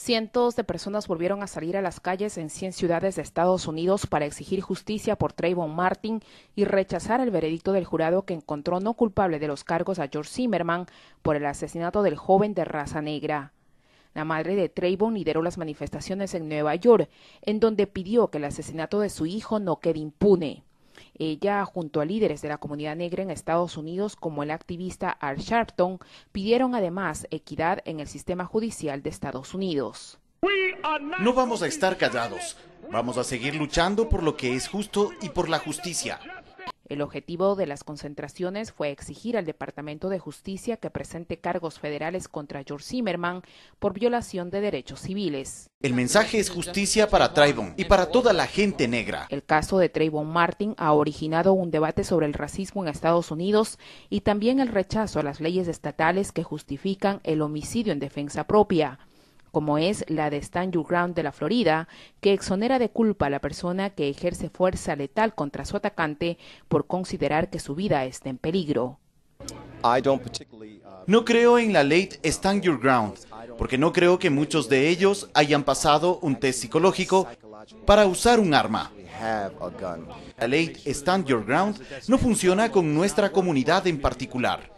Cientos de personas volvieron a salir a las calles en 100 ciudades de Estados Unidos para exigir justicia por Trayvon Martin y rechazar el veredicto del jurado que encontró no culpable de los cargos a George Zimmerman por el asesinato del joven de raza negra. La madre de Trayvon lideró las manifestaciones en Nueva York, en donde pidió que el asesinato de su hijo no quede impune. Ella, junto a líderes de la comunidad negra en Estados Unidos, como el activista Al Sharpton, pidieron además equidad en el sistema judicial de Estados Unidos. No vamos a estar callados. Vamos a seguir luchando por lo que es justo y por la justicia. El objetivo de las concentraciones fue exigir al Departamento de Justicia que presente cargos federales contra George Zimmerman por violación de derechos civiles. El mensaje es justicia para Trayvon y para toda la gente negra. El caso de Trayvon Martin ha originado un debate sobre el racismo en Estados Unidos y también el rechazo a las leyes estatales que justifican el homicidio en defensa propia como es la de Stand Your Ground de la Florida, que exonera de culpa a la persona que ejerce fuerza letal contra su atacante por considerar que su vida está en peligro. Uh, no creo en la ley Stand Your Ground, porque no creo que muchos de ellos hayan pasado un test psicológico para usar un arma. La ley Stand Your Ground no funciona con nuestra comunidad en particular.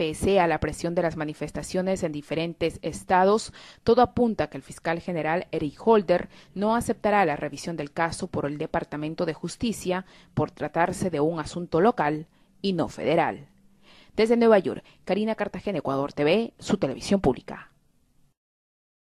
Pese a la presión de las manifestaciones en diferentes estados, todo apunta que el fiscal general Eric Holder no aceptará la revisión del caso por el Departamento de Justicia por tratarse de un asunto local y no federal. Desde Nueva York, Karina Cartagena, Ecuador TV, su televisión pública.